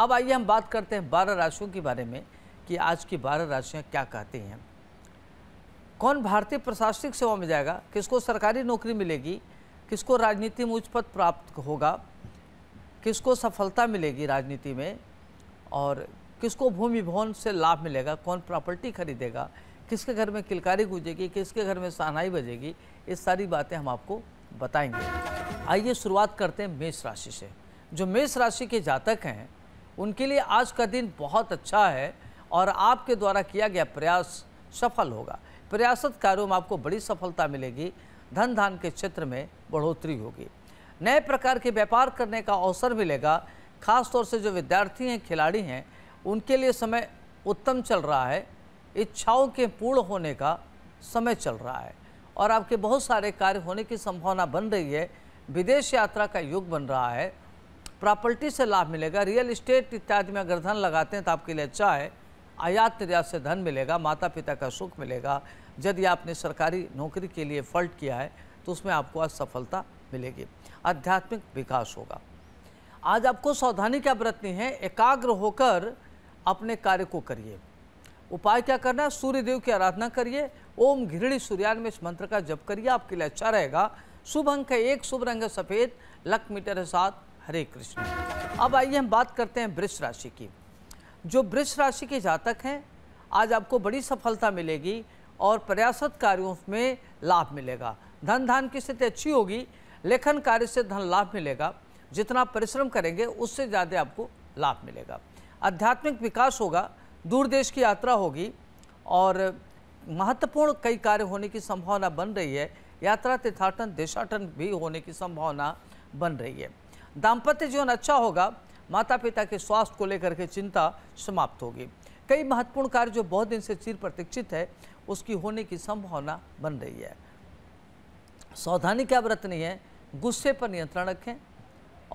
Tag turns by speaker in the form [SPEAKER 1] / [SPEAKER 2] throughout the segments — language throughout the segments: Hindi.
[SPEAKER 1] अब आइए हम बात करते हैं बारह राशियों के बारे में कि आज की बारह राशियाँ क्या कहती हैं कौन भारतीय प्रशासनिक सेवा में जाएगा किसको सरकारी नौकरी मिलेगी किसको राजनीति में उच्च पद प्राप्त होगा किसको सफलता मिलेगी राजनीति में और किसको भूमि भवन से लाभ मिलेगा कौन प्रॉपर्टी खरीदेगा किसके घर में किलकारी गूंजेगी किसके घर में सहनाई बजेगी ये सारी बातें हम आपको बताएंगे आइए शुरुआत करते हैं मेष राशि से जो मेष राशि के जातक हैं उनके लिए आज का दिन बहुत अच्छा है और आपके द्वारा किया गया प्रयास सफल होगा प्रयासत कार्यों में आपको बड़ी सफलता मिलेगी धन धान के क्षेत्र में बढ़ोतरी होगी नए प्रकार के व्यापार करने का अवसर मिलेगा खासतौर से जो विद्यार्थी हैं खिलाड़ी हैं उनके लिए समय उत्तम चल रहा है इच्छाओं के पूर्ण होने का समय चल रहा है और आपके बहुत सारे कार्य होने की संभावना बन रही है विदेश यात्रा का योग बन रहा है प्रॉपर्टी से लाभ मिलेगा रियल इस्टेट इत्यादि में अगर धन लगाते हैं तो आपके लिए अच्छा है आयात निर्यात से धन मिलेगा माता पिता का सुख मिलेगा यदि आपने सरकारी नौकरी के लिए फल्ट किया है तो उसमें आपको आज सफलता मिलेगी आध्यात्मिक विकास होगा आज आपको सावधानी क्या बरतनी है एकाग्र होकर अपने कार्य को करिए उपाय क्या करना है सूर्यदेव की आराधना करिए ओम घृणी सूर्यान में इस मंत्र का जप करिए आपके लिए अच्छा रहेगा शुभ अंक है एक शुभ रंग है सफ़ेद लक मीटर है सात हरे कृष्ण अब आइए हम बात करते हैं वृक्ष राशि की जो वृक्ष राशि के जातक हैं आज आपको बड़ी सफलता मिलेगी और प्रयासत कार्यों में लाभ मिलेगा धन धान की स्थिति अच्छी होगी लेखन कार्य से धन लाभ मिलेगा जितना परिश्रम करेंगे उससे ज़्यादा आपको लाभ मिलेगा आध्यात्मिक विकास होगा दूर देश की यात्रा होगी और महत्वपूर्ण कई कार्य होने की संभावना बन रही है यात्रा तीर्थाटन देशाटन भी होने की संभावना बन रही है दाम्पत्य जीवन अच्छा होगा माता पिता के स्वास्थ्य को लेकर के चिंता समाप्त होगी कई महत्वपूर्ण कार्य जो बहुत दिन से चिर प्रतीक्षित है उसकी होने की संभावना बन रही है सावधानी क्या बरतनी है गुस्से पर नियंत्रण रखें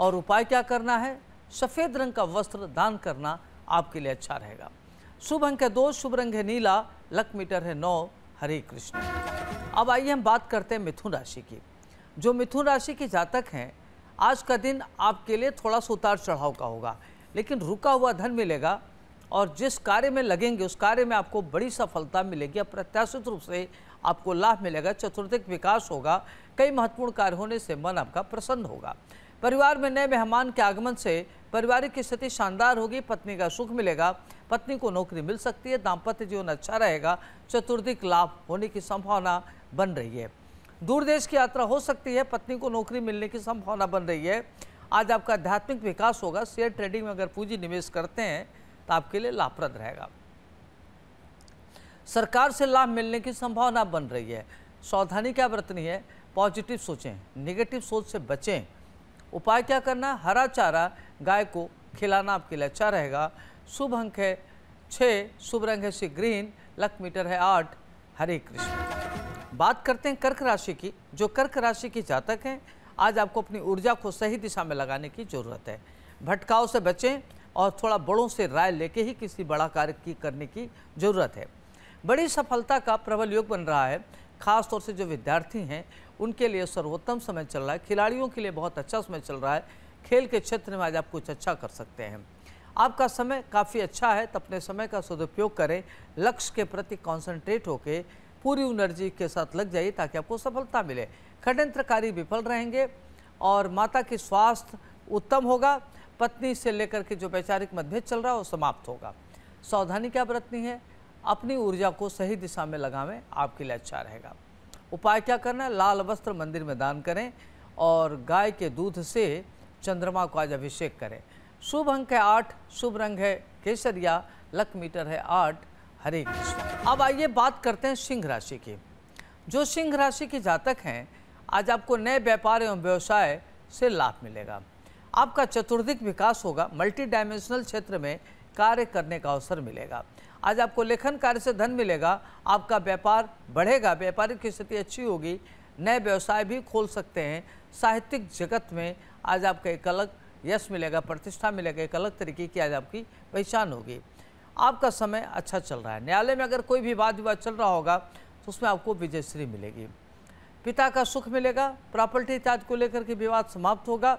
[SPEAKER 1] और उपाय क्या करना है सफ़ेद रंग का वस्त्र दान करना आपके लिए अच्छा रहेगा शुभ अंक है दो शुभ रंग है नीला लक मीटर है नौ हरे कृष्ण अब आइए हम बात करते हैं मिथुन राशि की जो मिथुन राशि के जातक हैं आज का दिन आपके लिए थोड़ा सा उतार चढ़ाव का होगा लेकिन रुका हुआ धन मिलेगा और जिस कार्य में लगेंगे उस कार्य में आपको बड़ी सफलता मिलेगी अप्रत्याशित रूप से आपको लाभ मिलेगा चतुर्थिक विकास होगा कई महत्वपूर्ण कार्य होने से मन आपका प्रसन्न होगा परिवार में नए मेहमान के आगमन से पारिवारिक स्थिति शानदार होगी पत्नी का सुख मिलेगा पत्नी को नौकरी मिल सकती है दाम्पत्य जीवन अच्छा रहेगा चतुर्थिक लाभ होने की संभावना बन रही है दूर देश की यात्रा हो सकती है पत्नी को नौकरी मिलने की संभावना बन रही है आज आपका आध्यात्मिक विकास होगा शेयर ट्रेडिंग में अगर पूंजी निवेश करते हैं तो आपके लिए लाभप्रद रहेगा सरकार से लाभ मिलने की संभावना बन रही है सावधानी क्या बरतनी है पॉजिटिव सोचें निगेटिव सोच से बचें उपाय क्या करना हरा चारा गाय को खिलाना आपके लिए अच्छा रहेगा शुभ अंक है छः शुभ रंग है सी ग्रीन लक मीटर है आठ हरे कृष्ण बात करते हैं कर्क राशि की जो कर्क राशि की जातक हैं आज आपको अपनी ऊर्जा को सही दिशा में लगाने की ज़रूरत है भटकाव से बचें और थोड़ा बड़ों से राय लेके ही किसी बड़ा कार्य की करने की ज़रूरत है बड़ी सफलता का प्रबल योग बन रहा है खास तौर से जो विद्यार्थी हैं उनके लिए सर्वोत्तम समय चल रहा है खिलाड़ियों के लिए बहुत अच्छा समय चल रहा है खेल के क्षेत्र में आज आप कुछ अच्छा कर सकते हैं आपका समय काफ़ी अच्छा है तो अपने समय का सदुपयोग करें लक्ष्य के प्रति कॉन्सेंट्रेट होकर पूरी एनर्जी के साथ लग जाइए ताकि आपको सफलता मिले खडयंत्रकारी विफल रहेंगे और माता के स्वास्थ्य उत्तम होगा पत्नी से लेकर के जो वैचारिक मतभेद चल रहा है वो समाप्त होगा सावधानी क्या बरतनी है अपनी ऊर्जा को सही दिशा में लगावें आपके लिए अच्छा रहेगा उपाय क्या करना है लाल वस्त्र मंदिर में दान करें और गाय के दूध से चंद्रमा को आज अभिषेक करें शुभ अंक है आठ शुभ रंग है केसरिया लक मीटर है आठ हरे कृष्ण अब आइए बात करते हैं सिंह राशि की जो सिंह राशि के जातक हैं आज आपको नए व्यापार एवं व्यवसाय से लाभ मिलेगा आपका चतुर्दिक विकास होगा मल्टी डायमेंशनल क्षेत्र में कार्य करने का अवसर मिलेगा आज आपको लेखन कार्य से धन मिलेगा आपका व्यापार बढ़ेगा व्यापारिक की स्थिति अच्छी होगी नए व्यवसाय भी खोल सकते हैं साहित्यिक जगत में आज आपका एक अलग यश मिलेगा प्रतिष्ठा मिलेगा एक अलग तरीके की आज आपकी पहचान होगी आपका समय अच्छा चल रहा है न्यायालय में अगर कोई भी वाद विवाद चल रहा होगा तो उसमें आपको विजयश्री मिलेगी पिता का सुख मिलेगा प्रॉपर्टी इत्यादि को लेकर के विवाद समाप्त होगा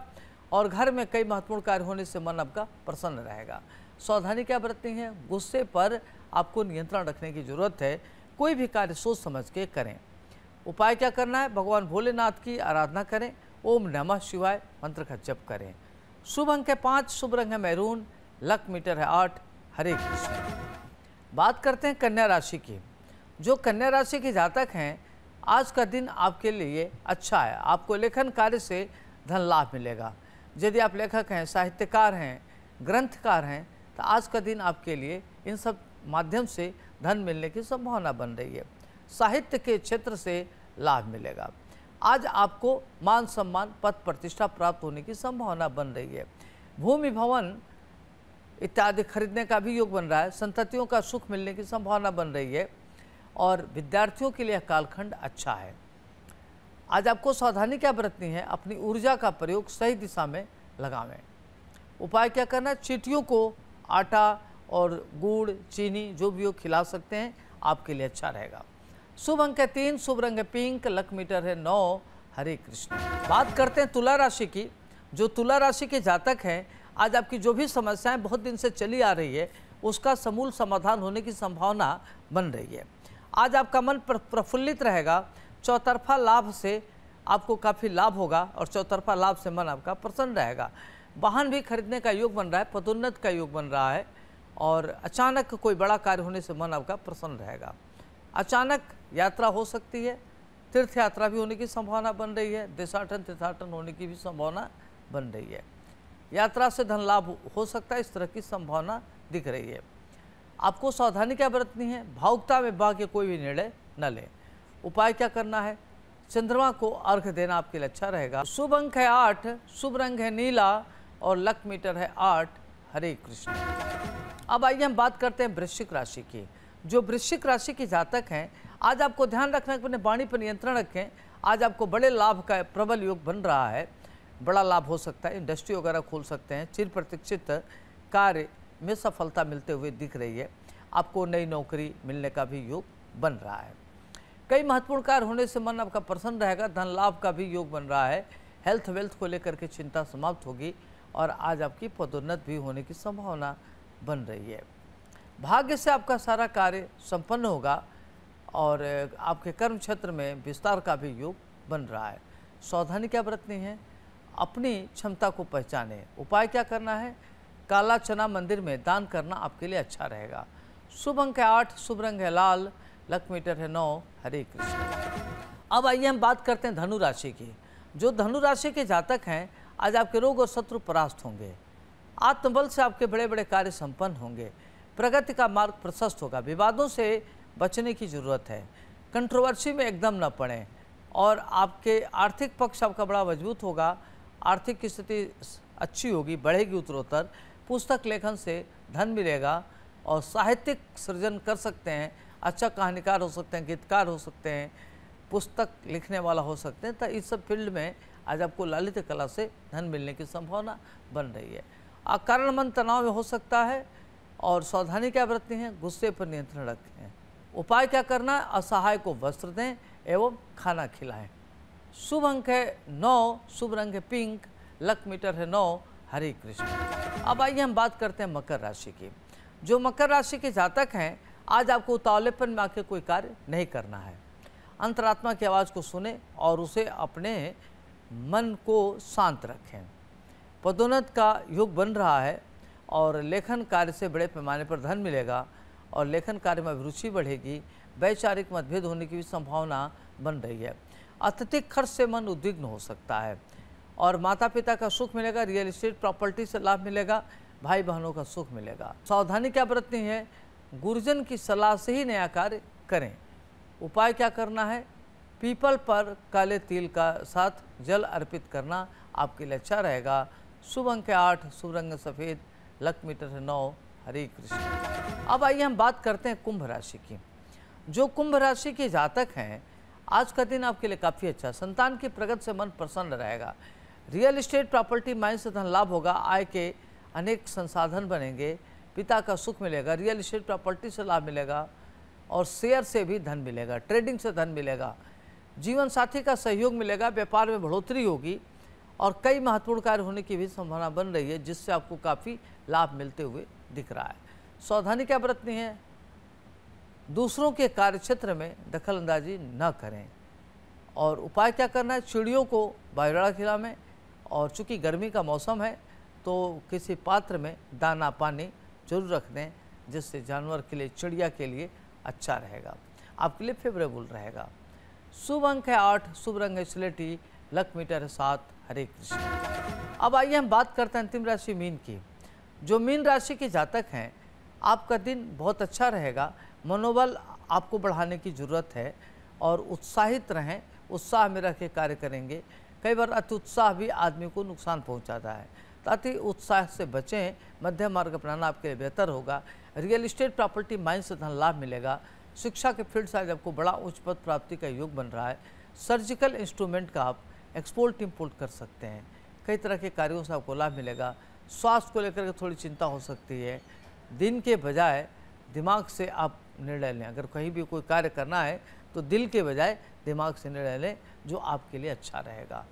[SPEAKER 1] और घर में कई महत्वपूर्ण कार्य होने से मन आपका प्रसन्न रहेगा सावधानी क्या बरतनी है गुस्से पर आपको नियंत्रण रखने की जरूरत है कोई भी कार्य सोच समझ के करें उपाय क्या करना है भगवान भोलेनाथ की आराधना करें ओम नमः शिवाय मंत्र का जप करें शुभ अंक है पाँच शुभ रंग है मैरून लक मीटर है आठ हरे कृष्ण बात करते हैं कन्या राशि की जो कन्या राशि के जातक हैं आज का दिन आपके लिए अच्छा है आपको लेखन कार्य से धन लाभ मिलेगा यदि आप लेखक हैं साहित्यकार हैं ग्रंथकार हैं तो आज का दिन आपके लिए इन सब माध्यम से धन मिलने की संभावना बन रही है साहित्य के क्षेत्र से लाभ मिलेगा आज आपको मान सम्मान पद प्रतिष्ठा प्राप्त होने की संभावना बन रही है भूमि भवन इत्यादि खरीदने का भी योग बन रहा है संततियों का सुख मिलने की संभावना बन रही है और विद्यार्थियों के लिए कालखंड अच्छा है आज आपको सावधानी क्या बरतनी है अपनी ऊर्जा का प्रयोग सही दिशा में लगावें उपाय क्या करना है चीटियों को आटा और गुड़ चीनी जो भी हो खिला सकते हैं आपके लिए अच्छा रहेगा शुभ अंक है तीन शुभ रंग है पिंक लक मीटर है नौ हरे कृष्ण बात करते हैं तुला राशि की जो तुला राशि के जातक हैं आज आपकी जो भी समस्याएं बहुत दिन से चली आ रही है उसका समूल समाधान होने की संभावना बन रही है आज आपका मन प्रफुल्लित रहेगा चौतरफा लाभ से आपको काफ़ी लाभ होगा और चौतरफा लाभ से मन आपका प्रसन्न रहेगा वाहन भी खरीदने का योग बन रहा है पदोन्नत का योग बन रहा है और अचानक कोई बड़ा कार्य होने से मन आपका प्रसन्न रहेगा अचानक यात्रा हो सकती है तीर्थ यात्रा भी होने की संभावना बन रही है देशाटन तीर्थाटन होने की भी संभावना बन रही है यात्रा से धन लाभ हो सकता है इस तरह की संभावना दिख रही है आपको सावधानी क्या बरतनी है भावुकता में बह के कोई भी निर्णय न लें उपाय क्या करना है चंद्रमा को अर्घ देना आपके लिए अच्छा रहेगा शुभ अंक है आठ शुभ रंग है नीला और लक मीटर है आठ हरे कृष्ण अब आइए हम बात करते हैं वृश्चिक राशि की जो वृश्चिक राशि के जातक हैं आज आपको ध्यान रखना अपने वाणी पर नियंत्रण रखें आज आपको बड़े लाभ का प्रबल योग बन रहा है बड़ा लाभ हो सकता है इंडस्ट्री वगैरह खोल सकते हैं चिर प्रतीक्षित कार्य में सफलता मिलते हुए दिख रही है आपको नई नौकरी मिलने का भी योग बन रहा है कई महत्वपूर्ण कार्य होने से मन आपका प्रसन्न रहेगा धन लाभ का भी योग बन रहा है हेल्थ वेल्थ को लेकर के चिंता समाप्त होगी और आज आपकी पदोन्नत भी होने की संभावना बन रही है भाग्य से आपका सारा कार्य संपन्न होगा और आपके कर्म क्षेत्र में विस्तार का भी योग बन रहा है सावधानी क्या बरतनी है अपनी क्षमता को पहचाने उपाय क्या करना है काला चना मंदिर में दान करना आपके लिए अच्छा रहेगा शुभ अंक है आठ शुभ रंग है लाल लक मीटर है नौ हरे कृष्ण अब आइए हम बात करते हैं धनु राशि की जो धनु राशि के जातक हैं आज आपके रोग और शत्रु परास्त होंगे आत्मबल से आपके बड़े बड़े कार्य संपन्न होंगे प्रगति का मार्ग प्रशस्त होगा विवादों से बचने की जरूरत है कंट्रोवर्सी में एकदम न पड़े और आपके आर्थिक पक्ष आपका बड़ा मजबूत होगा आर्थिक स्थिति अच्छी होगी बढ़ेगी उत्तरोत्तर पुस्तक लेखन से धन मिलेगा और साहित्यिक सृजन कर सकते हैं अच्छा कहानीकार हो सकते हैं गीतकार हो सकते हैं पुस्तक लिखने वाला हो सकते हैं तो इस सब फील्ड में आज आपको ललित कला से धन मिलने की संभावना बन रही है कारण मन तनाव में हो सकता है और सावधानी क्या बरतनी है गुस्से पर नियंत्रण रखें उपाय क्या करना है असहाय को वस्त्र दें एवं खाना खिलाएं शुभ अंक है नौ शुभ रंग है पिंक लक मीटर है नौ हरे कृष्ण अब आइए हम बात करते हैं मकर राशि की जो मकर राशि के जातक हैं आज आपको उतावलेपन में आकर कोई कार्य नहीं करना है अंतरात्मा की आवाज़ को सुने और उसे अपने मन को शांत रखें पदोन्नत का योग बन रहा है और लेखन कार्य से बड़े पैमाने पर धन मिलेगा और लेखन कार्य में रुचि बढ़ेगी वैचारिक मतभेद होने की भी संभावना बन रही है अत्यधिक खर्च से मन उद्विग्न हो सकता है और माता पिता का सुख मिलेगा रियल इस्टेट प्रॉपर्टी से लाभ मिलेगा भाई बहनों का सुख मिलेगा सावधानी क्या बरतनी है गुरुजन की सलाह से ही नया कार्य करें उपाय क्या करना है पीपल पर काले तिल का साथ जल अर्पित करना आपके लिए अच्छा रहेगा शुभ अंक आठ शुभ रंग सफ़ेद लक मीटर नौ हरे कृष्ण अब आइए हम बात करते हैं कुंभ राशि की जो कुंभ राशि के जातक हैं आज का दिन आपके लिए काफ़ी अच्छा संतान की प्रगति से मन प्रसन्न रहेगा रियल इस्टेट प्रॉपर्टी माइन से धन लाभ होगा आय के अनेक संसाधन बनेंगे पिता का सुख मिलेगा रियल इस्टेट प्रॉपर्टी से लाभ मिलेगा और शेयर से भी धन मिलेगा ट्रेडिंग से धन मिलेगा जीवन साथी का सहयोग मिलेगा व्यापार में बढ़ोतरी होगी और कई महत्वपूर्ण कार्य होने की भी संभावना बन रही है जिससे आपको काफ़ी लाभ मिलते हुए दिख रहा है सावधानी क्या बरतनी है दूसरों के कार्य क्षेत्र में दखलअंदाजी न करें और उपाय क्या करना है चिड़ियों को खिला में और चूँकि गर्मी का मौसम है तो किसी पात्र में दाना पानी जरूर रख दें जिससे जानवर के लिए चिड़िया के लिए अच्छा रहेगा आपके लिए फेवरेबल रहेगा शुभ अंक है आठ शुभ रंग है स्लेटी लक मीटर है सात हरे कृष्ण अब आइए हम बात करते हैं अंतिम राशि मीन की जो मीन राशि के जातक हैं आपका दिन बहुत अच्छा रहेगा मनोबल आपको बढ़ाने की ज़रूरत है और उत्साहित रहें उत्साह में रह के कार्य करेंगे कई बार अति उत्साह भी आदमी को नुकसान पहुंचाता है तो अति उत्साह से बचें मध्यम मार्ग अपनाना आपके लिए बेहतर होगा रियल इस्टेट प्रॉपर्टी माइंड से धन लाभ मिलेगा शिक्षा के फील्ड से आज आपको बड़ा उच्च पद प्राप्ति का योग बन रहा है सर्जिकल इंस्ट्रूमेंट का आप एक्सपोर्ट इम्पोर्ट कर सकते हैं कई तरह के कार्यों से आपको लाभ मिलेगा स्वास्थ्य को लेकर के थोड़ी चिंता हो सकती है दिन के बजाय दिमाग से आप निर्णय लें अगर कहीं भी कोई कार्य करना है तो दिल के बजाय दिमाग से निर्णय लें जो आपके लिए अच्छा रहेगा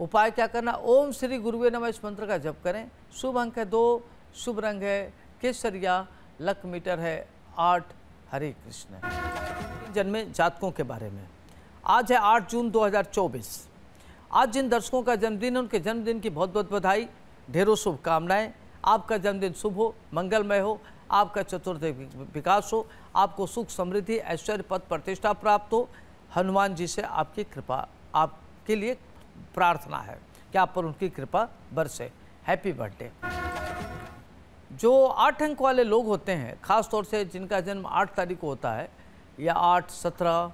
[SPEAKER 1] उपाय क्या करना ओम श्री गुरुवे नमः इस मंत्र का जप करें शुभ अंक है दो शुभ रंग है केसरिया लक मीटर है आठ हरे कृष्ण जन्मे जातकों के बारे में आज है आठ जून 2024 आज जिन दर्शकों का जन्मदिन है उनके जन्मदिन की बहुत बहुत बधाई ढेरों शुभकामनाएं आपका जन्मदिन शुभ हो मंगलमय हो आपका चतुर्थ विकास हो आपको सुख समृद्धि ऐश्वर्य पद प्रतिष्ठा प्राप्त हो हनुमान जी से आपकी कृपा आपके लिए प्रार्थना है कि आप पर उनकी कृपा बरसे हैप्पी बर्थडे जो आठ अंक वाले लोग होते हैं ख़ास तौर से जिनका जन्म आठ तारीख को होता है या आठ सत्रह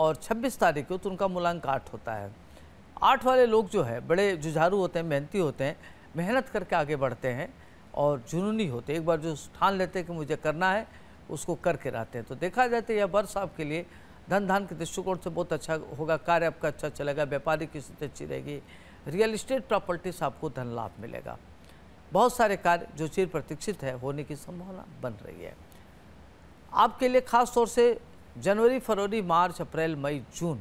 [SPEAKER 1] और छब्बीस तारीख को तो उनका मूलांक आठ होता है आठ वाले लोग जो है बड़े जुझारू होते हैं मेहनती होते हैं मेहनत करके आगे बढ़ते हैं और जुनूनी होते एक बार जो ठान लेते हैं कि मुझे करना है उसको करके रहते हैं तो देखा जाता तो है यह वर्ष आपके लिए धन धान के दृष्टिकोण से बहुत अच्छा होगा कार्य आपका अच्छा चलेगा व्यापारिक स्थिति अच्छी रहेगी रियल इस्टेट प्रॉपर्टी से आपको धन लाभ मिलेगा बहुत सारे कार्य जो चीर प्रतीक्षित है होने की संभावना बन रही है आपके लिए खास तौर से जनवरी फरवरी मार्च अप्रैल मई जून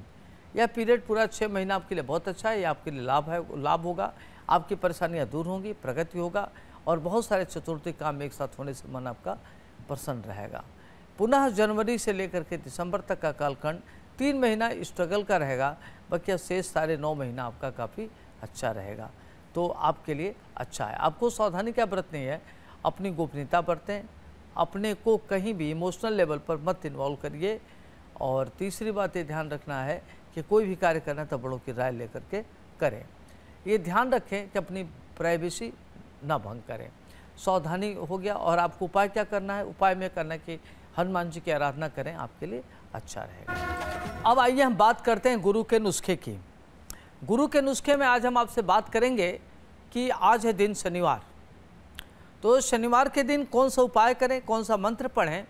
[SPEAKER 1] यह पीरियड पूरा छः महीना आपके लिए बहुत अच्छा है यह आपके लिए लाभ है लाभ होगा आपकी परेशानियाँ दूर होंगी प्रगति होगा और बहुत सारे चतुर्थी काम एक साथ होने से मन आपका प्रसन्न रहेगा पुनः जनवरी से लेकर के दिसंबर तक का कालखंड तीन महीना स्ट्रगल का रहेगा बल्कि शेष साढ़े नौ महीना आपका काफ़ी अच्छा रहेगा तो आपके लिए अच्छा है आपको सावधानी क्या बरतनी है अपनी गोपनीयता बरतें अपने को कहीं भी इमोशनल लेवल पर मत इन्वॉल्व करिए और तीसरी बात ये ध्यान रखना है कि कोई भी कार्य करना तो बड़ों की राय लेकर के करें ये ध्यान रखें कि अपनी प्राइवेसी ना भंग करें सावधानी हो गया और आपको उपाय क्या करना है उपाय में करना कि हनुमान जी की आराधना करें आपके लिए अच्छा रहेगा अब आइए हम बात करते हैं गुरु के नुस्खे की गुरु के नुस्खे में आज हम आपसे बात करेंगे कि आज है दिन शनिवार तो शनिवार के दिन कौन सा उपाय करें कौन सा मंत्र पढ़ें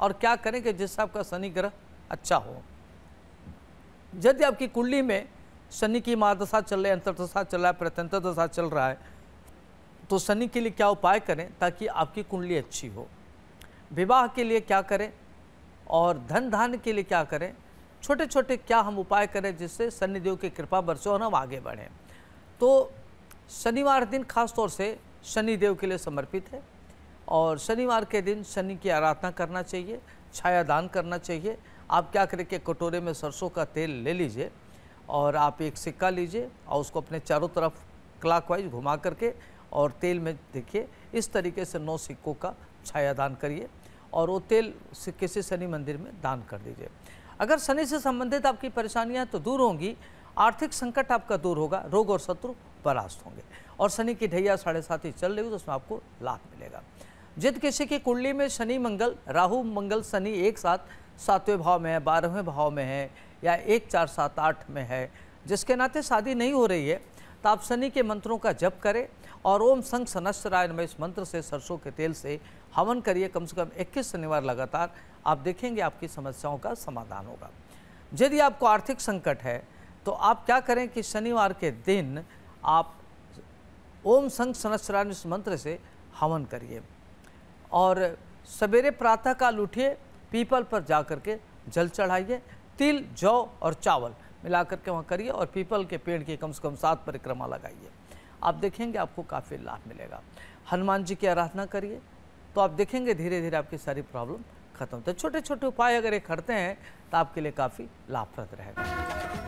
[SPEAKER 1] और क्या करें कि जिससे आपका शनि ग्रह अच्छा हो यदि आपकी कुंडली में शनि की मार दशा चल रही है अंतर दशा चल रहा है प्रत्यंतर दशा चल रहा है तो शनि के लिए क्या उपाय करें ताकि आपकी कुंडली अच्छी हो विवाह के लिए क्या करें और धन धान के लिए क्या करें छोटे छोटे क्या हम उपाय करें जिससे शनिदेव की कृपा बरसे और हम आगे बढ़ें तो शनिवार दिन खास तौर से शनिदेव के लिए समर्पित है और शनिवार के दिन शनि की आराधना करना चाहिए छाया दान करना चाहिए आप क्या करें कि कटोरे में सरसों का तेल ले लीजिए और आप एक सिक्का लीजिए और उसको अपने चारों तरफ क्लाकवाइज घुमा करके और तेल में देखिए इस तरीके से नौ सिक्कों का छाया दान करिए और वो तेल किसी शनि मंदिर में दान कर दीजिए अगर शनि से संबंधित आपकी परेशानियां तो दूर होंगी आर्थिक संकट आपका दूर होगा रोग और शत्रु परास्त होंगे और शनि की ढैया साढ़े सात ही चल रही हो तो उसमें आपको लाभ मिलेगा जिद किसी की कुंडली में शनि मंगल राहु मंगल शनि एक साथ सातवें भाव में है बारहवें भाव में है या एक चार सात आठ में है जिसके नाते शादी नहीं हो रही है तो आप शनि के मंत्रों का जप करें और ओम संघ सनस्राय में इस मंत्र से सरसों के तेल से हवन करिए कम से कम 21 शनिवार लगातार आप देखेंगे आपकी समस्याओं का समाधान होगा यदि आपको आर्थिक संकट है तो आप क्या करें कि शनिवार के दिन आप ओम संग सनस्राय इस मंत्र से हवन करिए और सवेरे प्रातःकाल उठिए पीपल पर जा कर के जल चढ़ाइए तिल जौ और चावल मिला के वहाँ करिए और पीपल के पेड़ की कम से कम सात परिक्रमा लगाइए आप देखेंगे आपको काफ़ी लाभ मिलेगा हनुमान जी की आराधना करिए तो आप देखेंगे धीरे धीरे आपकी सारी प्रॉब्लम खत्म तो छोटे छोटे उपाय अगर ये करते हैं तो आपके लिए काफ़ी लाभप्रद रहेगा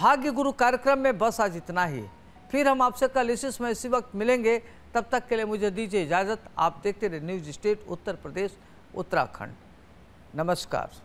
[SPEAKER 1] भाग्य गुरु कार्यक्रम में बस आज इतना ही फिर हम आपसे कल इसी समय इसी वक्त मिलेंगे तब तक के लिए मुझे दीजिए इजाज़त आप देखते रहे न्यूज स्टेट उत्तर प्रदेश उत्तराखंड नमस्कार